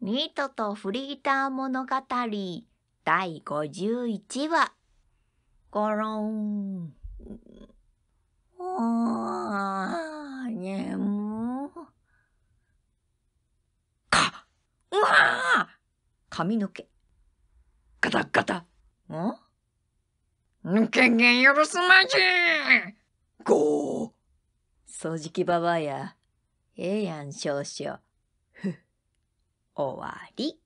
ニートとフリーター物語第51話。ゴロン。あー、眠か、うわー髪の毛。ガタガタ。ん抜け毛許すまじゴー。掃除機ばばや。ええやん、少々。終わり。